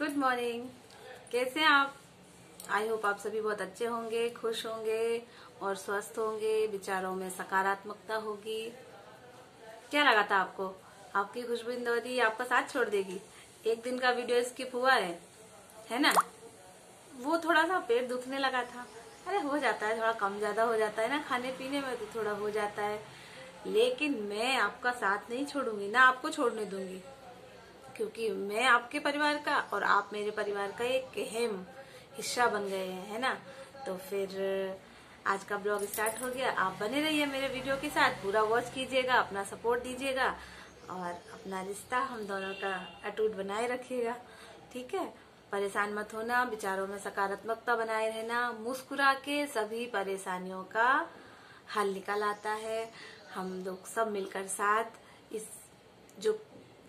good morning कैसे हैं आप आई होप आप सभी बहुत अच्छे होंगे खुश होंगे और स्वस्थ होंगे विचारों में सकारात्मकता होगी क्या लगा था आपको आपकी खुशबिंदौरी आपका साथ छोड़ देगी एक दिन का वीडियो स्किप हुआ है है ना वो थोड़ा सा पेट दुखने लगा था अरे हो जाता है थोड़ा कम ज्यादा हो जाता है ना खाने पीने में तो थोड़ा हो जाता है लेकिन मैं आपका साथ नहीं छोड़ूंगी ना आपको छोड़ने दूंगी क्योंकि मैं आपके परिवार का और आप मेरे परिवार का एक अहम हिस्सा बन गए हैं है ना तो फिर आज का ब्लॉग स्टार्ट हो गया आप बने रहिए मेरे वीडियो के साथ पूरा वॉच कीजिएगा अपना सपोर्ट दीजिएगा और अपना रिश्ता हम दोनों का अटूट बनाए रखिएगा ठीक है परेशान मत होना विचारों में सकारात्मकता बनाए रहना मुस्कुरा के सभी परेशानियों का हल निकल आता है हम लोग सब मिलकर साथ इस जो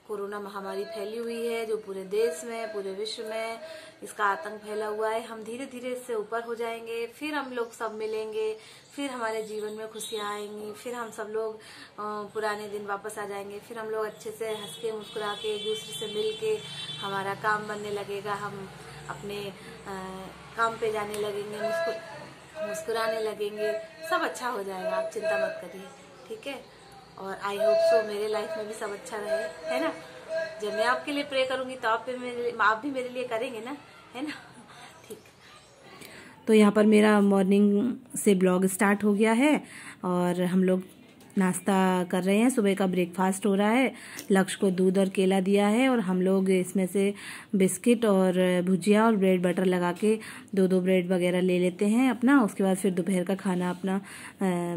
कोरोना महामारी फैली हुई है जो पूरे देश में पूरे विश्व में इसका आतंक फैला हुआ है हम धीरे धीरे इससे ऊपर हो जाएंगे फिर हम लोग सब मिलेंगे फिर हमारे जीवन में खुशियाँ आएंगी फिर हम सब लोग पुराने दिन वापस आ जाएंगे फिर हम लोग अच्छे से हंस के मुस्कुरा के एक दूसरे से मिल के हमारा काम बनने लगेगा हम अपने आ, काम पे जाने लगेंगे मुस्कुराने लगेंगे सब अच्छा हो जाएगा आप चिंता मत करिए ठीक है और आई होप सो मेरे लाइफ में भी सब अच्छा रहे है ना जब मैं आपके लिए प्रे करूंगी तो आप भी मेरे आप भी मेरे लिए करेंगे ना है ना ठीक तो यहाँ पर मेरा मॉर्निंग से ब्लॉग स्टार्ट हो गया है और हम लोग नाश्ता कर रहे हैं सुबह का ब्रेकफास्ट हो रहा है लक्ष्य को दूध और केला दिया है और हम लोग इसमें से बिस्किट और भुजिया और ब्रेड बटर लगा के दो दो ब्रेड वगैरह ले लेते हैं अपना उसके बाद फिर दोपहर का खाना अपना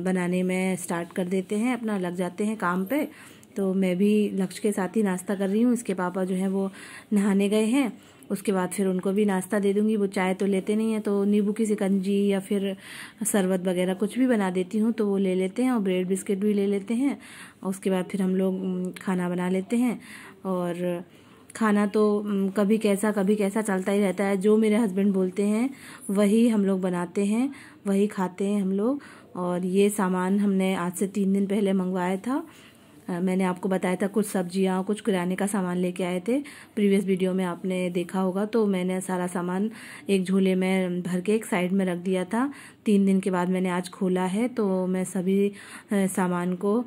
बनाने में स्टार्ट कर देते हैं अपना लग जाते हैं काम पे तो मैं भी लक्ष्य के साथ ही नाश्ता कर रही हूँ इसके पापा जो हैं वो नहाने गए हैं उसके बाद फिर उनको भी नाश्ता दे दूँगी वो चाय तो लेते नहीं हैं तो नींबू की सिकंजी या फिर शरबत वगैरह कुछ भी बना देती हूँ तो वो ले लेते हैं और ब्रेड बिस्किट भी ले लेते हैं और उसके बाद फिर हम लोग खाना बना लेते हैं और खाना तो कभी कैसा कभी कैसा चलता ही रहता है जो मेरे हस्बैंड बोलते हैं वही हम लोग बनाते हैं वही खाते हैं हम लोग और ये सामान हमने आज से तीन दिन पहले मंगवाया था मैंने आपको बताया था कुछ सब्जियाँ कुछ किराने का सामान लेके आए थे प्रीवियस वीडियो में आपने देखा होगा तो मैंने सारा सामान एक झोले में भर के एक साइड में रख दिया था तीन दिन के बाद मैंने आज खोला है तो मैं सभी सामान को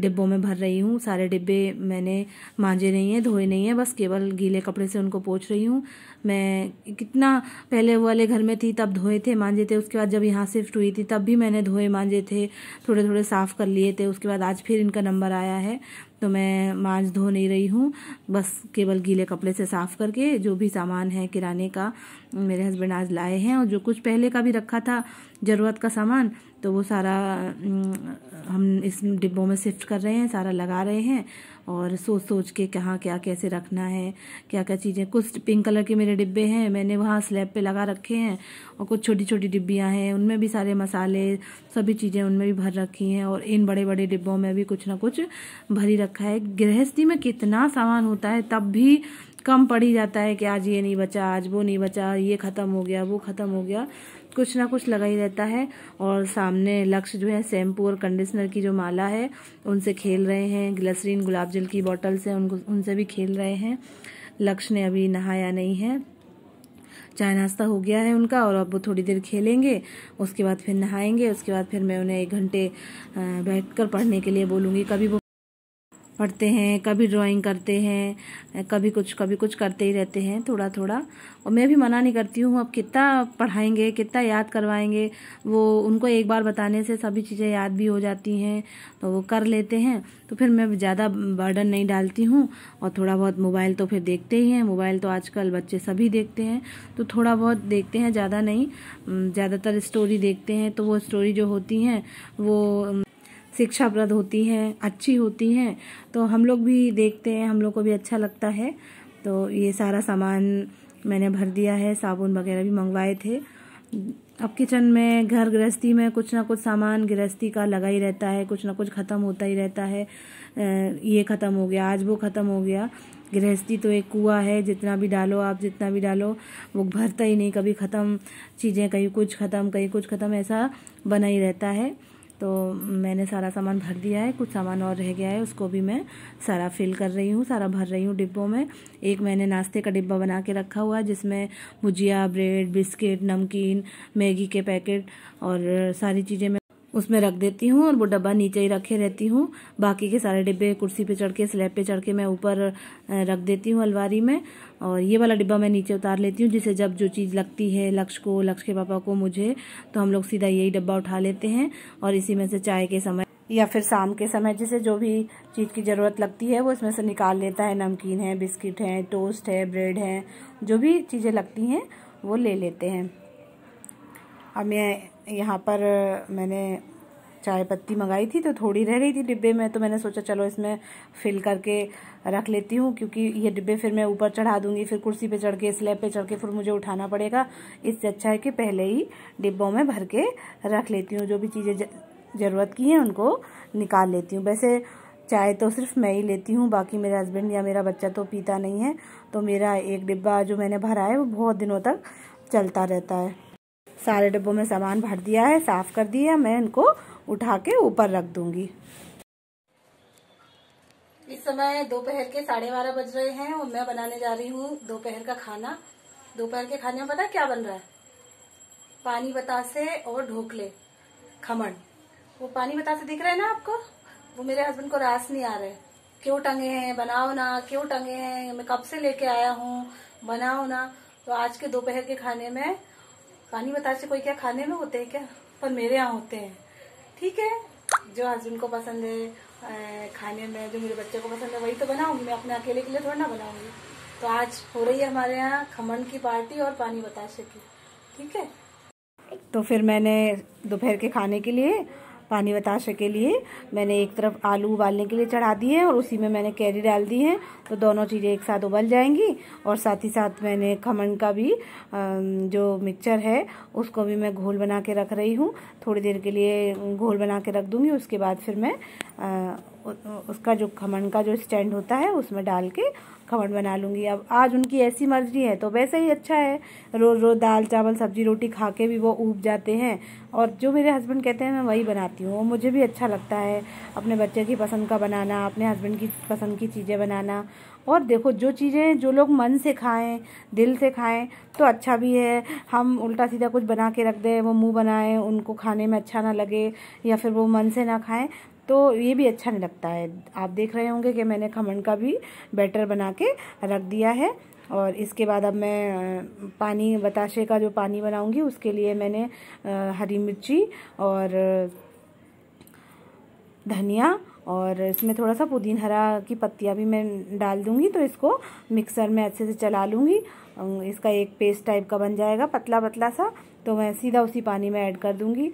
डिब्बों में भर रही हूँ सारे डिब्बे मैंने मांजे नहीं हैं धोए नहीं हैं बस केवल गीले कपड़े से उनको पोछ रही हूँ मैं कितना पहले वाले घर में थी तब धोए थे मांजे थे उसके बाद जब यहाँ शिफ्ट हुई थी तब भी मैंने धोए मांजे थे थोड़े थोड़े साफ़ कर लिए थे उसके बाद आज फिर इनका नंबर आया है तो मैं मांझ धो नहीं रही हूँ बस केवल गीले कपड़े से साफ़ करके जो भी सामान है किराने का मेरे हस्बैंड आज लाए हैं और जो कुछ पहले का भी रखा था ज़रूरत का सामान तो वो सारा हम इस डिब्बों में शिफ्ट कर रहे हैं सारा लगा रहे हैं और सोच सोच के कहाँ क्या कैसे रखना है क्या क्या चीज़ें कुछ पिंक कलर के मेरे डिब्बे हैं मैंने वहाँ स्लैब पे लगा रखे हैं और कुछ छोटी छोटी डिब्बियाँ हैं उनमें भी सारे मसाले सभी चीज़ें उनमें भी भर रखी हैं और इन बड़े बड़े डिब्बों में भी कुछ ना कुछ भरी रखा है गृहस्थी में कितना सामान होता है तब भी कम ही जाता है कि आज ये नहीं बचा आज वो नहीं बचा ये ख़त्म हो गया वो ख़त्म हो गया कुछ ना कुछ लगा ही रहता है और सामने लक्ष्य जो है शैम्पू और कंडीशनर की जो माला है उनसे खेल रहे हैं ग्लसरीन गुलाब जल की बॉटल्स हैं उनको उनसे भी खेल रहे हैं लक्ष्य ने अभी नहाया नहीं है चाय नाश्ता हो गया है उनका और अब वो थोड़ी देर खेलेंगे उसके बाद फिर नहाएंगे उसके बाद फिर मैं उन्हें एक घंटे बैठकर पढ़ने के लिए बोलूँगी कभी वो पढ़ते हैं कभी ड्राइंग करते हैं कभी कुछ कभी कुछ करते ही रहते हैं थोड़ा थोड़ा और मैं भी मना नहीं करती हूँ अब कितना पढ़ाएंगे कितना याद करवाएंगे वो उनको एक बार बताने से सभी चीज़ें याद भी हो जाती हैं तो वो कर लेते हैं तो फिर मैं ज़्यादा बर्डन नहीं डालती हूँ और थोड़ा बहुत मोबाइल तो फिर देखते ही हैं मोबाइल तो आजकल बच्चे सभी देखते हैं तो थोड़ा बहुत देखते हैं ज़्यादा नहीं ज़्यादातर स्टोरी देखते हैं तो वो स्टोरी जो होती हैं वो शिक्षाप्रद होती हैं अच्छी होती हैं तो हम लोग भी देखते हैं हम लोग को भी अच्छा लगता है तो ये सारा सामान मैंने भर दिया है साबुन वगैरह भी मंगवाए थे अब किचन में घर गृहस्थी में कुछ ना कुछ सामान गृहस्थी का लगा ही रहता है कुछ ना कुछ ख़त्म होता ही रहता है ये ख़त्म हो गया आज वो ख़त्म हो गया गृहस्थी तो एक कुआ है जितना भी डालो आप जितना भी डालो वो भरता ही नहीं कभी ख़त्म चीज़ें कहीं कुछ ख़त्म कहीं कुछ ख़त्म ऐसा बना ही रहता है तो मैंने सारा सामान भर दिया है कुछ सामान और रह गया है उसको भी मैं सारा फिल कर रही हूँ सारा भर रही हूँ डिब्बों में एक मैंने नाश्ते का डिब्बा बना के रखा हुआ है जिसमें bhujia bread biscuit namkeen Maggi के पैकेट और सारी चीज़ें मैं उसमें रख देती हूँ और वो डब्बा नीचे ही रखे रहती हूँ बाकी के सारे डिब्बे कुर्सी पे चढ़ के स्लैब पे चढ़ के मैं ऊपर रख देती हूँ अलवारी में और ये वाला डिब्बा मैं नीचे उतार लेती हूँ जिसे जब जो चीज़ लगती है लक्ष्य को लक्ष्य के पापा को मुझे तो हम लोग सीधा यही डिब्बा उठा लेते हैं और इसी में से चाय के समय या फिर शाम के समय जिसे जो भी चीज़ की ज़रूरत लगती है वो इसमें से निकाल लेता है नमकीन है बिस्किट है टोस्ट है ब्रेड है जो भी चीज़ें लगती हैं वो ले लेते हैं अब मैं यहाँ पर मैंने चाय पत्ती मंगाई थी तो थोड़ी रह रही थी डिब्बे में तो मैंने सोचा चलो इसमें फिल करके रख लेती हूँ क्योंकि ये डिब्बे फिर मैं ऊपर चढ़ा दूँगी फिर कुर्सी पे चढ़ के स्लैब पे चढ़ के फिर मुझे उठाना पड़ेगा इससे अच्छा है कि पहले ही डिब्बों में भर के रख लेती हूँ जो भी चीज़ें ज़रूरत की हैं उनको निकाल लेती हूँ वैसे चाय तो सिर्फ मैं ही लेती हूँ बाकी मेरे हस्बैंड या मेरा बच्चा तो पीता नहीं है तो मेरा एक डिब्बा जो मैंने भरा है वो बहुत दिनों तक चलता रहता है सारे डिब्बों में सामान भर दिया है साफ़ कर दिया मैं इनको उठा के ऊपर रख दूंगी इस समय दोपहर के साढ़े बारह बज रहे हैं और मैं बनाने जा रही हूँ दोपहर का खाना दोपहर के खाने में पता क्या बन रहा है पानी बतासे और ढोकले खमन वो पानी बतासे दिख रहे हैं ना आपको वो मेरे हस्बैंड को रास नहीं आ रहे क्यों टंगे हैं बनाओ ना क्यों टंगे हैं मैं कब से लेके आया हूँ बनाओ ना तो आज के दोपहर के खाने में पानी बताशे कोई क्या खाने में होते हैं क्या पर मेरे यहाँ होते हैं ठीक है जो हस्बैंड को पसंद है खाने में जो मेरे बच्चे को पसंद है वही तो बनाऊंगी मैं अपने अकेले के लिए थोड़ा ना बनाऊंगी तो आज हो रही है हमारे यहाँ खमन की पार्टी और पानी बताशे की ठीक है तो फिर मैंने दोपहर के खाने के लिए पानी बताशे के लिए मैंने एक तरफ आलू उबालने के लिए चढ़ा दिए और उसी में मैंने कैरी डाल दी है तो दोनों चीज़ें एक साथ उबल जाएंगी और साथ ही साथ मैंने खमन का भी जो मिक्सचर है उसको भी मैं घोल बना के रख रही हूँ थोड़ी देर के लिए घोल बना के रख दूँगी उसके बाद फिर मैं उसका जो खमन का जो स्टैंड होता है उसमें डाल के खमन बना लूँगी अब आज उनकी ऐसी मर्जी है तो वैसे ही अच्छा है रोज़ रोज़ दाल चावल सब्जी रोटी खा के भी वो ऊब जाते हैं और जो मेरे हस्बैंड कहते हैं मैं वही बनाती हूँ और मुझे भी अच्छा लगता है अपने बच्चे की पसंद का बनाना अपने हस्बैंड की पसंद की चीज़ें बनाना और देखो जो चीज़ें जो लोग मन से खाएं दिल से खाएं तो अच्छा भी है हम उल्टा सीधा कुछ बना के रख दें वो मुंह बनाएं उनको खाने में अच्छा ना लगे या फिर वो मन से ना खाएं तो ये भी अच्छा नहीं लगता है आप देख रहे होंगे कि मैंने खमन का भी बैटर बना के रख दिया है और इसके बाद अब मैं पानी बताशे का जो पानी बनाऊंगी उसके लिए मैंने हरी मिर्ची और धनिया और इसमें थोड़ा सा पुदीन हरा की पत्तियाँ भी मैं डाल दूंगी तो इसको मिक्सर में अच्छे से चला लूँगी इसका एक पेस्ट टाइप का बन जाएगा पतला पतला सा तो मैं सीधा उसी पानी में ऐड कर दूँगी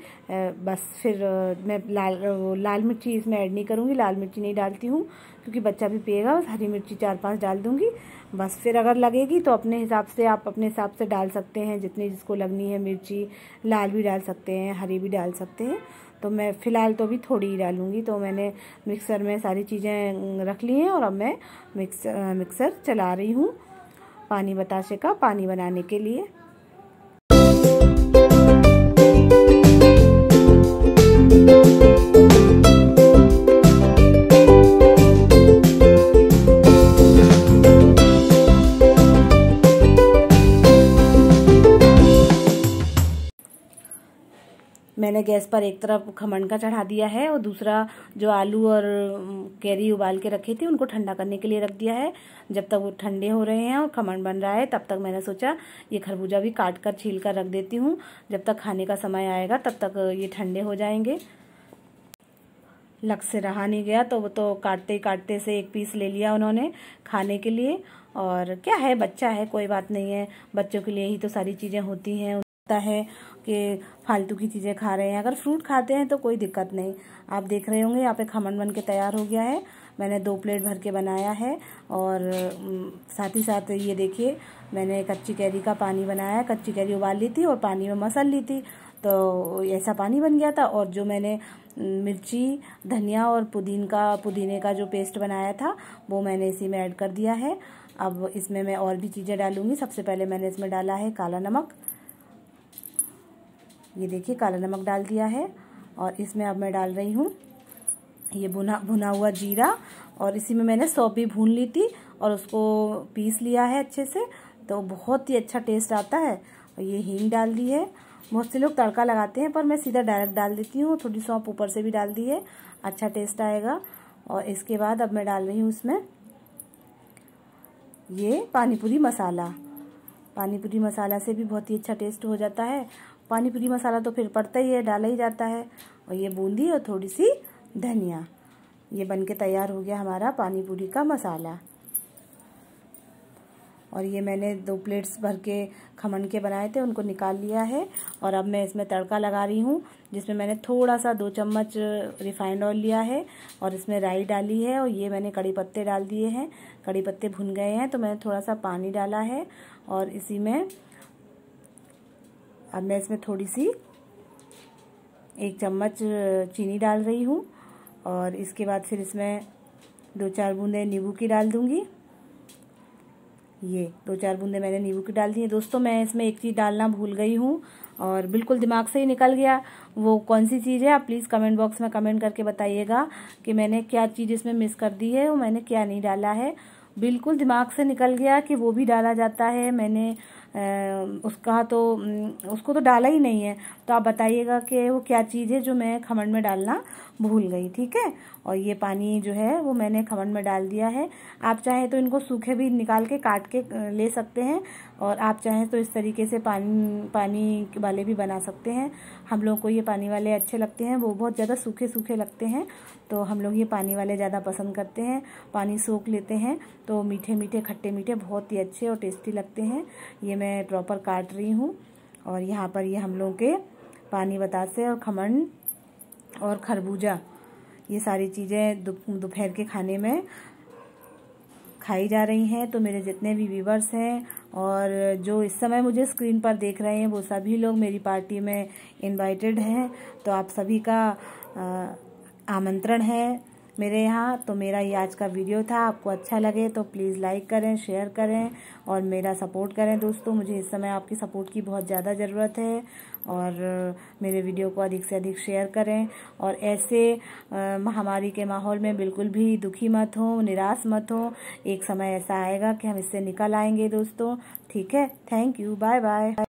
बस फिर मैं लाल लाल मिर्ची इसमें ऐड नहीं करूँगी लाल मिर्ची नहीं डालती हूँ क्योंकि बच्चा भी पिएगा बस हरी मिर्ची चार पांच डाल दूँगी बस फिर अगर लगेगी तो अपने हिसाब से आप अपने हिसाब से डाल सकते हैं जितनी जिसको लगनी है मिर्ची लाल भी डाल सकते हैं हरी भी डाल सकते हैं तो मैं फ़िलहाल तो भी थोड़ी ही डालूँगी तो मैंने मिक्सर में सारी चीज़ें रख ली हैं और अब मैं मिक्सर मिक्सर चला रही हूँ पानी बताशे का पानी बनाने के लिए गैस पर एक तरफ खमन का चढ़ा दिया है और दूसरा जो आलू और कैरी उबाल के रखे थे उनको ठंडा करने के लिए रख दिया है जब तक वो ठंडे हो रहे हैं और खमन बन रहा है तब तक मैंने सोचा ये खरबूजा भी काट कर छील कर रख देती हूँ जब तक खाने का समय आएगा तब तक ये ठंडे हो जाएंगे लग से रहा नहीं गया तो वो तो काटते काटते से एक पीस ले लिया उन्होंने खाने के लिए और क्या है बच्चा है कोई बात नहीं है बच्चों के लिए ही तो सारी चीज़ें होती हैं है के फालतू की चीज़ें खा रहे हैं अगर फ्रूट खाते हैं तो कोई दिक्कत नहीं आप देख रहे होंगे यहाँ पे खमन बन के तैयार हो गया है मैंने दो प्लेट भर के बनाया है और साथ ही साथ ये देखिए मैंने कच्ची कैरी का पानी बनाया कच्ची कैरी उबाल ली थी और पानी में मसल ली थी तो ऐसा पानी बन गया था और जो मैंने मिर्ची धनिया और पुदीन का पुदीने का जो पेस्ट बनाया था वो मैंने इसी में ऐड कर दिया है अब इसमें मैं और भी चीज़ें डालूंगी सबसे पहले मैंने इसमें डाला है काला नमक ये देखिए काला नमक डाल दिया है और इसमें अब मैं डाल रही हूँ ये भुना भुना हुआ जीरा और इसी में मैंने सौंप भी भून ली थी और उसको पीस लिया है अच्छे से तो बहुत ही अच्छा टेस्ट आता है और ये हींग डाल दी है बहुत से लोग तड़का लगाते हैं पर मैं सीधा डायरेक्ट डाल देती हूँ थोड़ी सौंप ऊपर से भी डाल दी है अच्छा टेस्ट आएगा और इसके बाद अब मैं डाल रही हूँ उसमें ये पानीपुरी मसाला पानीपुरी मसाला से भी बहुत ही अच्छा टेस्ट हो जाता है पानी पूरी मसाला तो फिर पड़ता ही है डाला ही जाता है और ये बूंदी और थोड़ी सी धनिया ये बन के तैयार हो गया हमारा पानी पूरी का मसाला और ये मैंने दो प्लेट्स भर के खमन के बनाए थे उनको निकाल लिया है और अब मैं इसमें तड़का लगा रही हूँ जिसमें मैंने थोड़ा सा दो चम्मच रिफाइंड ऑयल लिया है और इसमें राई डाली है और ये मैंने कड़ी पत्ते डाल दिए हैं कड़ी पत्ते भुन गए हैं तो मैंने थोड़ा सा पानी डाला है और इसी में अब मैं इसमें थोड़ी सी एक चम्मच चीनी डाल रही हूँ और इसके बाद फिर इसमें दो चार बूंदे नींबू की डाल दूँगी ये दो चार बूंदे मैंने नींबू की डाल दी हैं दोस्तों मैं इसमें एक चीज़ डालना भूल गई हूँ और बिल्कुल दिमाग से ही निकल गया वो कौन सी चीज़ है आप प्लीज़ कमेंट बॉक्स में कमेंट करके बताइएगा कि मैंने क्या चीज़ इसमें मिस कर दी है और मैंने क्या नहीं डाला है बिल्कुल दिमाग से निकल गया कि वो भी डाला जाता है मैंने उसका तो उसको तो डाला ही नहीं है तो आप बताइएगा कि वो क्या चीज़ है जो मैं खमंड में डालना भूल गई ठीक है और ये पानी जो है वो मैंने खमंड में डाल दिया है आप चाहें तो इनको सूखे भी निकाल के काट के ले सकते हैं और आप चाहें तो इस तरीके से पानी पानी वाले भी बना सकते हैं हम लोग को ये पानी वाले अच्छे लगते हैं वो बहुत ज़्यादा सूखे सूखे लगते हैं तो हम लोग ये पानी वाले ज़्यादा पसंद करते हैं पानी सूख लेते हैं तो मीठे मीठे खट्टे मीठे बहुत ही अच्छे और टेस्टी लगते हैं ये मैं प्रॉपर काट रही हूँ और यहाँ पर ये हम लोगों के पानी बतासे और खमन और खरबूजा ये सारी चीज़ें दोपहर के खाने में खाई जा रही हैं तो मेरे जितने भी व्यूवर्स हैं और जो इस समय मुझे स्क्रीन पर देख रहे हैं वो सभी लोग मेरी पार्टी में इनवाइटेड हैं तो आप सभी का आमंत्रण है मेरे यहाँ तो मेरा ये आज का वीडियो था आपको अच्छा लगे तो प्लीज़ लाइक करें शेयर करें और मेरा सपोर्ट करें दोस्तों मुझे इस समय आपकी सपोर्ट की बहुत ज़्यादा ज़रूरत है और मेरे वीडियो को अधिक से अधिक शेयर करें और ऐसे महामारी के माहौल में बिल्कुल भी दुखी मत हो निराश मत हो एक समय ऐसा आएगा कि हम इससे निकल आएंगे दोस्तों ठीक है थैंक यू बाय बाय